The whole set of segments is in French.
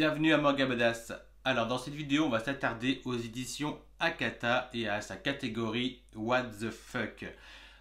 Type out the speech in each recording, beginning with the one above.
Bienvenue à Morgabadas. Alors dans cette vidéo, on va s'attarder aux éditions Akata et à sa catégorie What the fuck.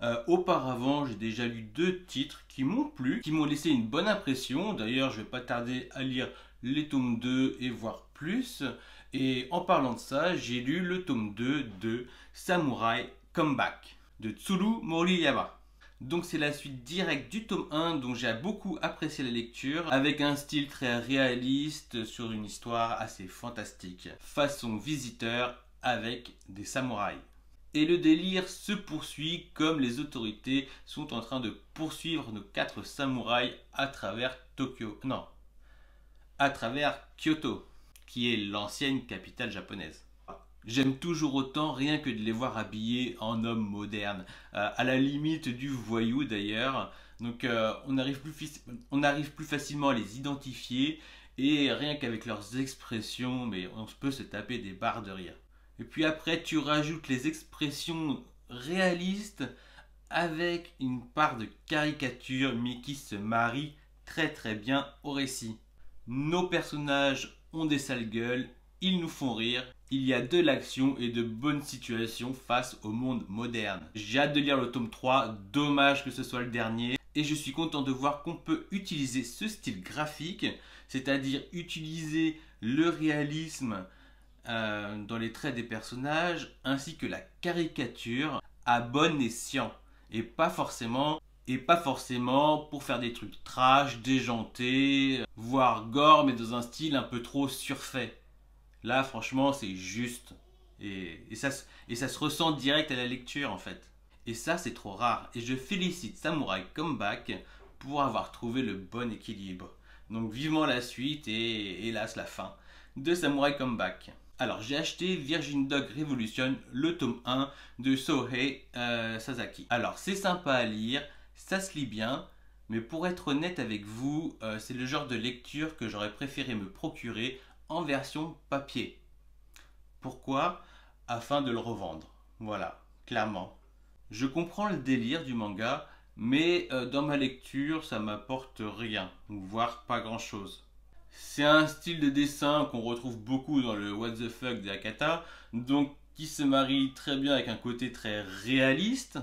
Euh, auparavant, j'ai déjà lu deux titres qui m'ont plu, qui m'ont laissé une bonne impression. D'ailleurs, je vais pas tarder à lire les tomes 2 et voir plus. Et en parlant de ça, j'ai lu le tome 2 de Samurai Comeback de Tsuru Moriyama. Donc c'est la suite directe du tome 1 dont j'ai beaucoup apprécié la lecture, avec un style très réaliste sur une histoire assez fantastique, façon visiteur avec des samouraïs. Et le délire se poursuit comme les autorités sont en train de poursuivre nos quatre samouraïs à travers Tokyo. Non, à travers Kyoto, qui est l'ancienne capitale japonaise. J'aime toujours autant rien que de les voir habillés en hommes modernes, euh, à la limite du voyou d'ailleurs. Donc euh, on, arrive plus facilement à les identifier et rien qu'avec leurs expressions, mais on peut se taper des barres de rire. Et puis après, tu rajoutes les expressions réalistes avec une part de caricature, mais qui se marie très très bien au récit. Nos personnages ont des sales gueules ils nous font rire, il y a de l'action et de bonnes situations face au monde moderne. J'ai hâte de lire le tome 3, dommage que ce soit le dernier. Et je suis content de voir qu'on peut utiliser ce style graphique, c'est-à-dire utiliser le réalisme euh, dans les traits des personnages, ainsi que la caricature à bon escient. Et pas forcément et pas forcément pour faire des trucs trash, déjantés, voire gore, mais dans un style un peu trop surfait. Là, franchement, c'est juste. Et, ça, se ressent direct à la lecture, en fait. Et ça, c'est trop rare. Et je félicite Samurai Comeback pour avoir trouvé le bon équilibre. Donc vivement la suite et hélas la fin de Samurai Comeback. Alors j'ai acheté Virgin Dog Revolution, le tome 1 de Sohei euh, Sasaki. Alors c'est sympa à lire, ça se lit bien, mais pour être honnête avec vous, euh, c'est le genre de lecture que j'aurais préféré me procurer en version papier. Pourquoi Afin de le revendre. Voilà, clairement. Je comprends le délire du manga, mais euh, dans ma lecture, ça m'apporte rien, voire pas grand-chose. C'est un style de dessin qu'on retrouve beaucoup dans le What the fuck de Akata, donc qui se marie très bien avec un côté très réaliste,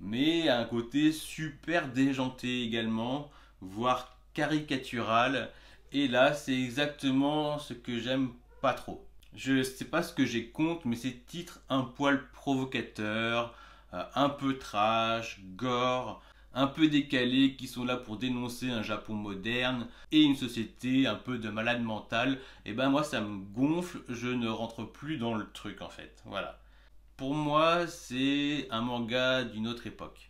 mais un côté super déjanté également, voire caricatural, et là, c'est exactement ce que j'aime pas trop. Je sais pas ce que j'ai contre, mais ces titres un poil provocateurs, euh, un peu trash, gore, un peu décalés, qui sont là pour dénoncer un Japon moderne et une société un peu de malade mentale, et ben moi ça me gonfle, je ne rentre plus dans le truc en fait. Voilà. Pour moi, c'est un manga d'une autre époque.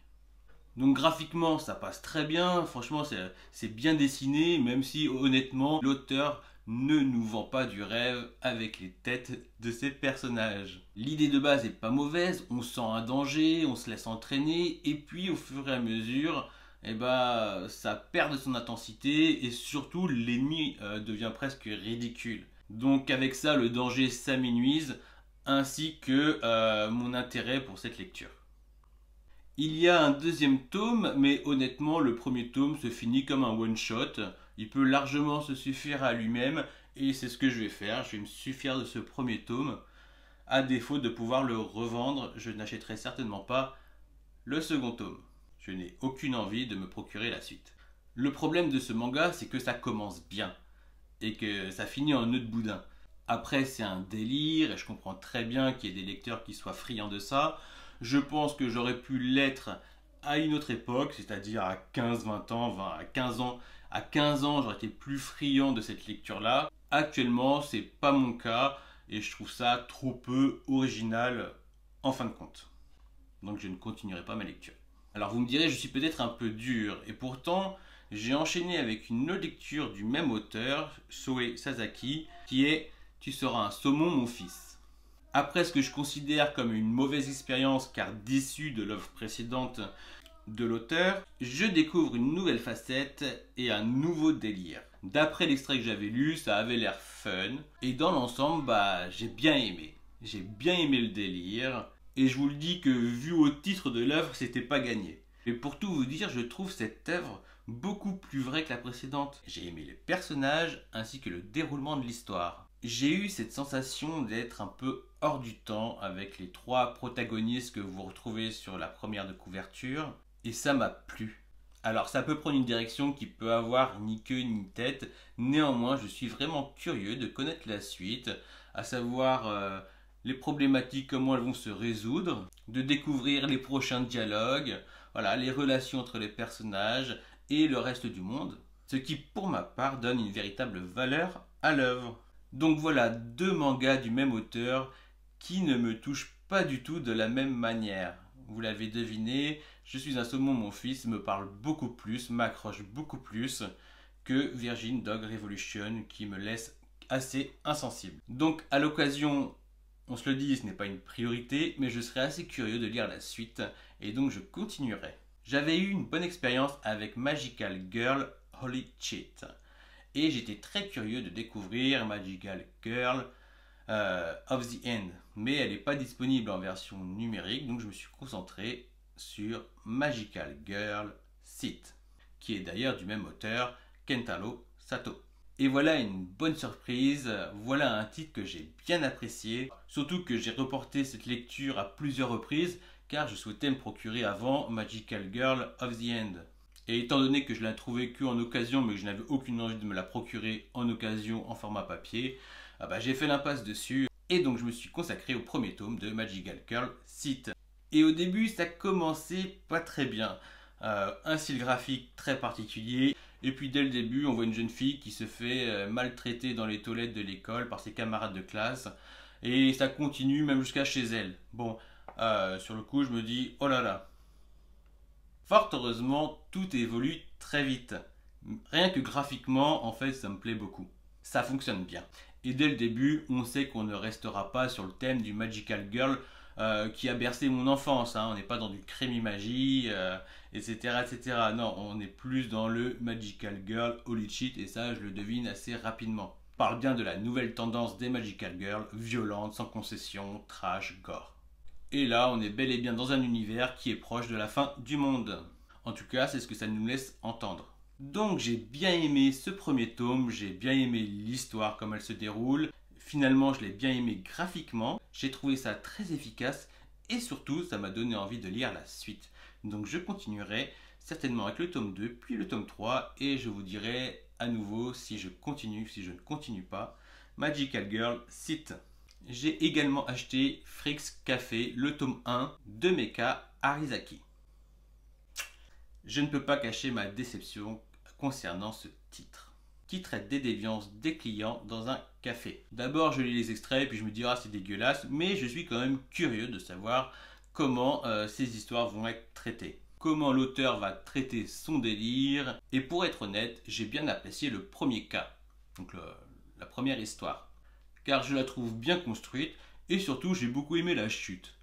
Donc graphiquement, ça passe très bien. Franchement, c'est bien dessiné, même si honnêtement, l'auteur ne nous vend pas du rêve avec les têtes de ses personnages. L'idée de base est pas mauvaise, on sent un danger, on se laisse entraîner, et puis au fur et à mesure, eh ben, ça perd de son intensité, et surtout l'ennemi euh, devient presque ridicule. Donc avec ça, le danger s'amenuise, ainsi que euh, mon intérêt pour cette lecture. Il y a un deuxième tome, mais honnêtement, le premier tome se finit comme un one-shot. Il peut largement se suffire à lui-même, et c'est ce que je vais faire. Je vais me suffire de ce premier tome. À défaut de pouvoir le revendre, je n'achèterai certainement pas le second tome. Je n'ai aucune envie de me procurer la suite. Le problème de ce manga, c'est que ça commence bien, et que ça finit en nœud de boudin. Après, c'est un délire, et je comprends très bien qu'il y ait des lecteurs qui soient friands de ça. Je pense que j'aurais pu l'être à une autre époque, c'est-à-dire à 15, 20 ans, 20, à 15 ans. À 15 ans, j'aurais été plus friand de cette lecture-là. Actuellement, c'est pas mon cas et je trouve ça trop peu original en fin de compte. Donc je ne continuerai pas ma lecture. Alors vous me direz, je suis peut-être un peu dur et pourtant, j'ai enchaîné avec une autre lecture du même auteur, Soe Sasaki, qui est Tu seras un saumon, mon fils. Après ce que je considère comme une mauvaise expérience car déçue de l'œuvre précédente de l'auteur, je découvre une nouvelle facette et un nouveau délire. D'après l'extrait que j'avais lu, ça avait l'air fun et dans l'ensemble, bah, j'ai bien aimé. J'ai bien aimé le délire et je vous le dis que vu au titre de l'œuvre, c'était pas gagné. Mais pour tout vous dire, je trouve cette œuvre beaucoup plus vraie que la précédente. J'ai aimé les personnages ainsi que le déroulement de l'histoire j'ai eu cette sensation d'être un peu hors du temps avec les trois protagonistes que vous retrouvez sur la première de couverture, et ça m'a plu. Alors ça peut prendre une direction qui peut avoir ni queue ni tête, néanmoins je suis vraiment curieux de connaître la suite, à savoir euh, les problématiques, comment elles vont se résoudre, de découvrir les prochains dialogues, voilà, les relations entre les personnages et le reste du monde, ce qui pour ma part donne une véritable valeur à l'œuvre. Donc voilà deux mangas du même auteur qui ne me touchent pas du tout de la même manière. Vous l'avez deviné, Je suis un saumon, mon fils me parle beaucoup plus, m'accroche beaucoup plus que Virgin Dog Revolution qui me laisse assez insensible. Donc à l'occasion, on se le dit, ce n'est pas une priorité, mais je serais assez curieux de lire la suite et donc je continuerai. J'avais eu une bonne expérience avec Magical Girl Holy Cheat et j'étais très curieux de découvrir Magical Girl euh, of the End. Mais elle n'est pas disponible en version numérique, donc je me suis concentré sur Magical Girl Sit. qui est d'ailleurs du même auteur, Kentaro Sato. Et voilà une bonne surprise, voilà un titre que j'ai bien apprécié, surtout que j'ai reporté cette lecture à plusieurs reprises car je souhaitais me procurer avant Magical Girl of the End. Et étant donné que je la trouvais qu'en occasion, mais que je n'avais aucune envie de me la procurer en occasion en format papier, ah bah, j'ai fait l'impasse dessus. Et donc je me suis consacré au premier tome de Magical Curl Site. Et au début, ça commençait pas très bien. Euh, un style graphique très particulier. Et puis dès le début, on voit une jeune fille qui se fait euh, maltraiter dans les toilettes de l'école par ses camarades de classe. Et ça continue même jusqu'à chez elle. Bon, euh, sur le coup, je me dis, oh là là, Fort heureusement, tout évolue très vite. Rien que graphiquement, en fait, ça me plaît beaucoup. Ça fonctionne bien. Et dès le début, on sait qu'on ne restera pas sur le thème du Magical Girl euh, qui a bercé mon enfance. Hein. On n'est pas dans du crémi magie, etc., euh, etc. Non, on est plus dans le Magical Girl Holy Cheat et ça, je le devine assez rapidement. parle bien de la nouvelle tendance des Magical Girls, violente, sans concession, trash, gore. Et là, on est bel et bien dans un univers qui est proche de la fin du monde. En tout cas, c'est ce que ça nous laisse entendre. Donc j'ai bien aimé ce premier tome, j'ai bien aimé l'histoire comme elle se déroule. Finalement, je l'ai bien aimé graphiquement, j'ai trouvé ça très efficace et surtout, ça m'a donné envie de lire la suite. Donc je continuerai certainement avec le tome 2, puis le tome 3 et je vous dirai à nouveau si je continue, si je ne continue pas. Magical Girl Site j'ai également acheté Frix Café, le tome 1 de Mecha Arisaki. Je ne peux pas cacher ma déception concernant ce titre, qui traite des déviances des clients dans un café. D'abord, je lis les extraits, puis je me dis ah c'est dégueulasse, mais je suis quand même curieux de savoir comment euh, ces histoires vont être traitées comment l'auteur va traiter son délire. Et pour être honnête, j'ai bien apprécié le premier cas, donc la première histoire car je la trouve bien construite et surtout j'ai beaucoup aimé la chute.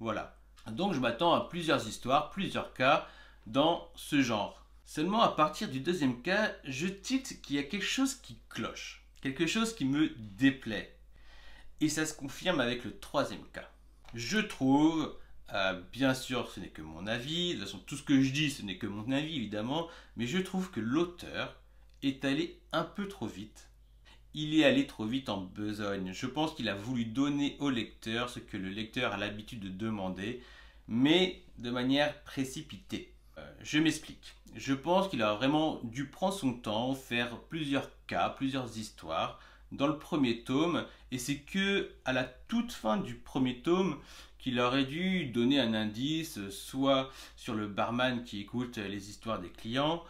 Voilà. Donc je m'attends à plusieurs histoires, plusieurs cas dans ce genre. Seulement à partir du deuxième cas, je titre qu'il y a quelque chose qui cloche, quelque chose qui me déplaît. Et ça se confirme avec le troisième cas. Je trouve, euh, bien sûr ce n'est que mon avis, de toute façon tout ce que je dis ce n'est que mon avis évidemment, mais je trouve que l'auteur est allé un peu trop vite il est allé trop vite en besogne. Je pense qu'il a voulu donner au lecteur ce que le lecteur a l'habitude de demander, mais de manière précipitée. Euh, je m'explique. Je pense qu'il a vraiment dû prendre son temps, faire plusieurs cas, plusieurs histoires dans le premier tome, et c'est que à la toute fin du premier tome qu'il aurait dû donner un indice, soit sur le barman qui écoute les histoires des clients,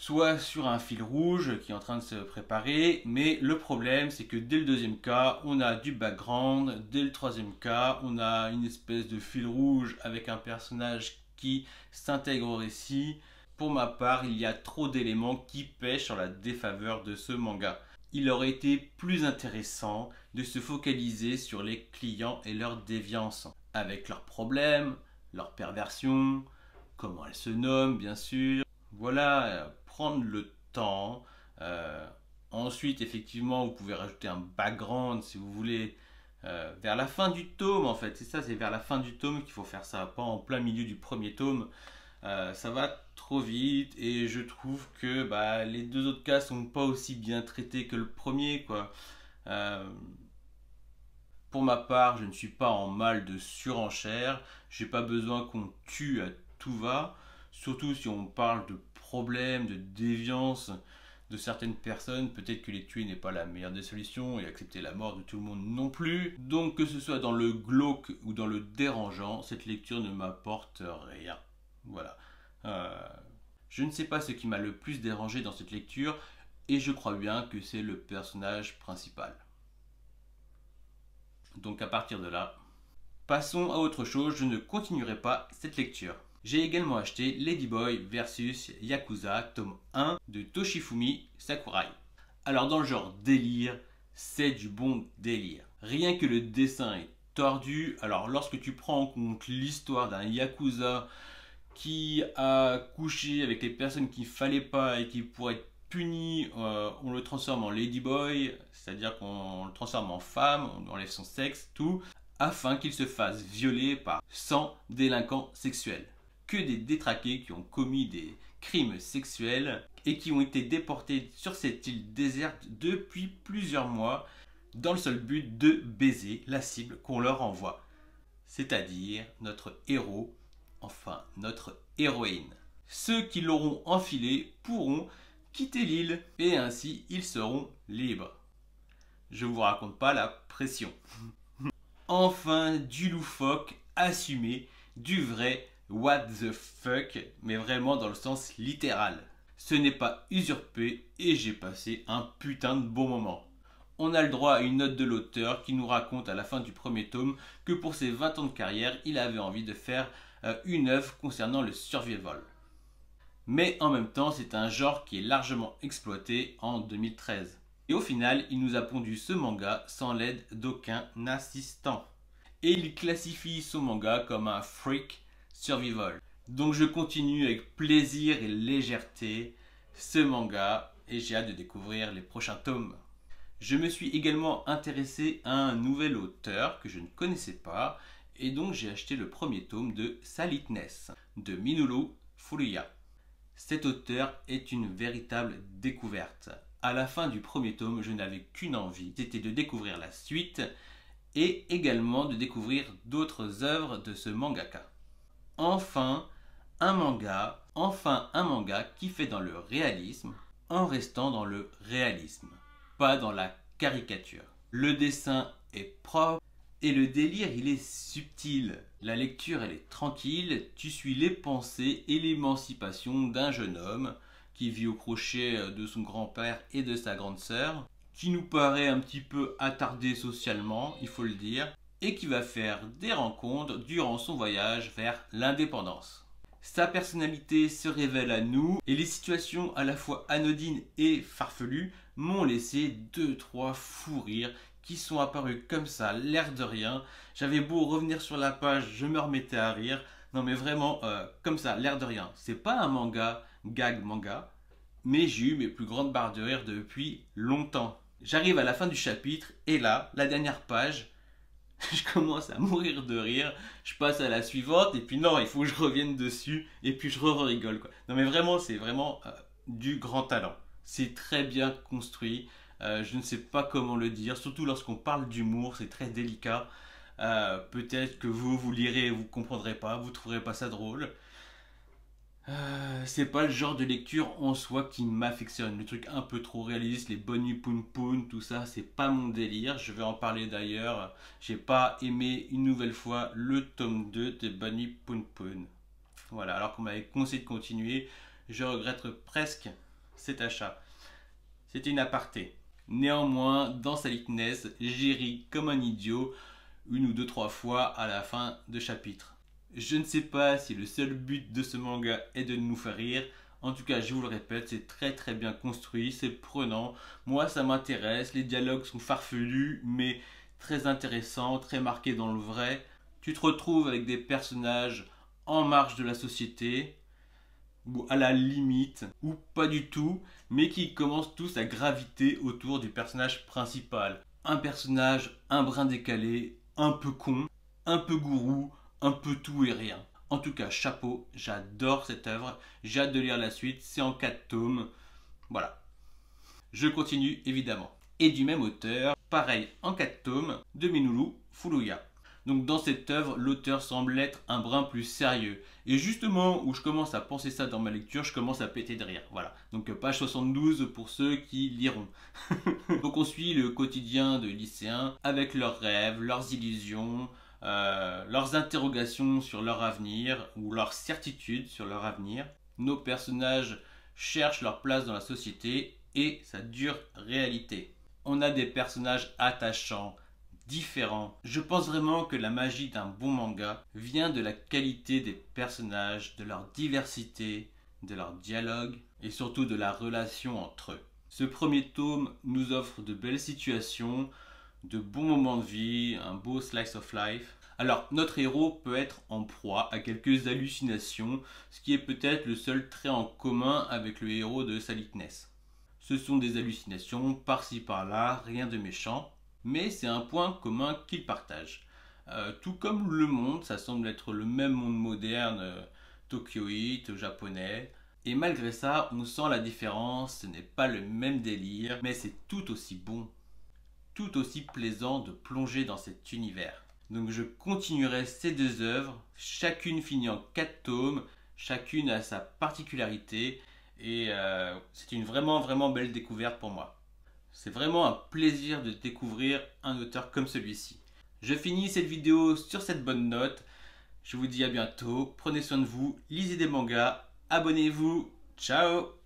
soit sur un fil rouge qui est en train de se préparer. Mais le problème, c'est que dès le deuxième cas, on a du background. Dès le troisième cas, on a une espèce de fil rouge avec un personnage qui s'intègre au récit. Pour ma part, il y a trop d'éléments qui pêchent sur la défaveur de ce manga. Il aurait été plus intéressant de se focaliser sur les clients et leurs déviance, avec leurs problèmes, leurs perversions, comment elles se nomment bien sûr. Voilà, prendre le temps. Euh, ensuite, effectivement, vous pouvez rajouter un background si vous voulez. Euh, vers la fin du tome, en fait, c'est ça, c'est vers la fin du tome qu'il faut faire ça, pas en plein milieu du premier tome. Euh, ça va trop vite et je trouve que bah, les deux autres cas sont pas aussi bien traités que le premier, quoi. Pour ma part, je ne suis pas en mal de surenchère. J'ai pas besoin qu'on tue à tout va. Surtout si on parle de problèmes, de déviance de certaines personnes, peut-être que les tuer n'est pas la meilleure des solutions et accepter la mort de tout le monde non plus. Donc que ce soit dans le glauque ou dans le dérangeant, cette lecture ne m'apporte rien. Voilà. Euh, je ne sais pas ce qui m'a le plus dérangé dans cette lecture et je crois bien que c'est le personnage principal. Donc à partir de là, passons à autre chose, je ne continuerai pas cette lecture. J'ai également acheté Ladyboy versus Yakuza, tome 1 de Toshifumi Sakurai. Alors dans le genre délire, c'est du bon délire. Rien que le dessin est tordu, alors lorsque tu prends en compte l'histoire d'un Yakuza qui a couché avec les personnes qu'il ne fallait pas et qui pourrait être puni, euh, on le transforme en ladyboy, c'est-à-dire qu'on le transforme en femme, on enlève son sexe, tout, afin qu'il se fasse violer par 100 délinquants sexuels des détraqués qui ont commis des crimes sexuels et qui ont été déportés sur cette île déserte depuis plusieurs mois dans le seul but de baiser la cible qu'on leur envoie, c'est-à-dire notre héros, enfin notre héroïne. Ceux qui l'auront enfilé pourront quitter l'île et ainsi ils seront libres. Je vous raconte pas la pression. enfin, du loufoque assumé, du vrai, what the fuck, mais vraiment dans le sens littéral. Ce n'est pas usurpé et j'ai passé un putain de bon moment. On a le droit à une note de l'auteur qui nous raconte à la fin du premier tome que pour ses 20 ans de carrière, il avait envie de faire euh, une œuvre concernant le survival. Mais en même temps, c'est un genre qui est largement exploité en 2013. Et au final, il nous a pondu ce manga sans l'aide d'aucun assistant. Et il classifie son manga comme un freak survival. Donc je continue avec plaisir et légèreté ce manga et j'ai hâte de découvrir les prochains tomes. Je me suis également intéressé à un nouvel auteur que je ne connaissais pas et donc j'ai acheté le premier tome de Salitness de minulo Furuya. Cet auteur est une véritable découverte. À la fin du premier tome, je n'avais qu'une envie, c'était de découvrir la suite et également de découvrir d'autres œuvres de ce mangaka enfin un manga, enfin un manga qui fait dans le réalisme en restant dans le réalisme, pas dans la caricature. Le dessin est propre et le délire il est subtil. La lecture elle est tranquille, tu suis les pensées et l'émancipation d'un jeune homme qui vit au crochet euh, de son grand-père et de sa grande sœur, qui nous paraît un petit peu attardé socialement, il faut le dire, et qui va faire des rencontres durant son voyage vers l'indépendance. Sa personnalité se révèle à nous et les situations à la fois anodines et farfelues m'ont laissé deux trois fous rires qui sont apparus comme ça, l'air de rien. J'avais beau revenir sur la page, je me remettais à rire. Non mais vraiment, euh, comme ça, l'air de rien. C'est pas un manga, gag manga, mais j'ai eu mes plus grandes barres de rire depuis longtemps. J'arrive à la fin du chapitre et là, la dernière page, je commence à mourir de rire, je passe à la suivante, et puis non, il faut que je revienne dessus, et puis je re-rigole. Quoi. Non mais vraiment, c'est vraiment euh, du grand talent. C'est très bien construit, euh, je ne sais pas comment le dire, surtout lorsqu'on parle d'humour, c'est très délicat. Euh, peut-être que vous, vous lirez et vous comprendrez pas, vous trouverez pas ça drôle. Euh, c'est pas le genre de lecture en soi qui m'affectionne. Le truc un peu trop réaliste, les bonnes nuits poun tout ça, c'est pas mon délire. Je vais en parler d'ailleurs. J'ai pas aimé une nouvelle fois le tome 2 des Bunny Poon poun Voilà, alors qu'on m'avait conseillé de continuer, je regrette presque cet achat. C'était une aparté. Néanmoins, dans sa litness, j'ai ri comme un idiot une ou deux trois fois à la fin de chapitre. Je ne sais pas si le seul but de ce manga est de nous faire rire. En tout cas, je vous le répète, c'est très très bien construit, c'est prenant. Moi, ça m'intéresse. Les dialogues sont farfelus, mais très intéressants, très marqués dans le vrai. Tu te retrouves avec des personnages en marge de la société, ou à la limite, ou pas du tout, mais qui commencent tous à graviter autour du personnage principal. Un personnage, un brin décalé, un peu con, un peu gourou, un peu tout et rien. En tout cas, chapeau, j'adore cette œuvre, j'ai hâte de lire la suite, c'est en 4 tomes. Voilà. Je continue évidemment. Et du même auteur, pareil en 4 tomes, de Minoulou Fuluya. Donc dans cette œuvre, l'auteur semble être un brin plus sérieux. Et justement, où je commence à penser ça dans ma lecture, je commence à péter de rire. Voilà. Donc page 72 pour ceux qui liront. Donc on suit le quotidien de lycéens avec leurs rêves, leurs illusions, euh, leurs interrogations sur leur avenir ou leurs certitudes sur leur avenir. Nos personnages cherchent leur place dans la société et sa dure réalité. On a des personnages attachants, différents. Je pense vraiment que la magie d'un bon manga vient de la qualité des personnages, de leur diversité, de leur dialogue et surtout de la relation entre eux. Ce premier tome nous offre de belles situations, de bons moments de vie, un beau slice of life. Alors, notre héros peut être en proie à quelques hallucinations, ce qui est peut-être le seul trait en commun avec le héros de Salikness. Ce sont des hallucinations par-ci par-là, rien de méchant, mais c'est un point commun qu'ils partagent. Euh, tout comme le monde, ça semble être le même monde moderne, euh, tokyoïte, japonais, et malgré ça, on sent la différence, ce n'est pas le même délire, mais c'est tout aussi bon tout aussi plaisant de plonger dans cet univers. Donc je continuerai ces deux œuvres, chacune finie en quatre tomes, chacune à sa particularité et euh, c'est une vraiment vraiment belle découverte pour moi. C'est vraiment un plaisir de découvrir un auteur comme celui-ci. Je finis cette vidéo sur cette bonne note. Je vous dis à bientôt, prenez soin de vous, lisez des mangas, abonnez-vous, ciao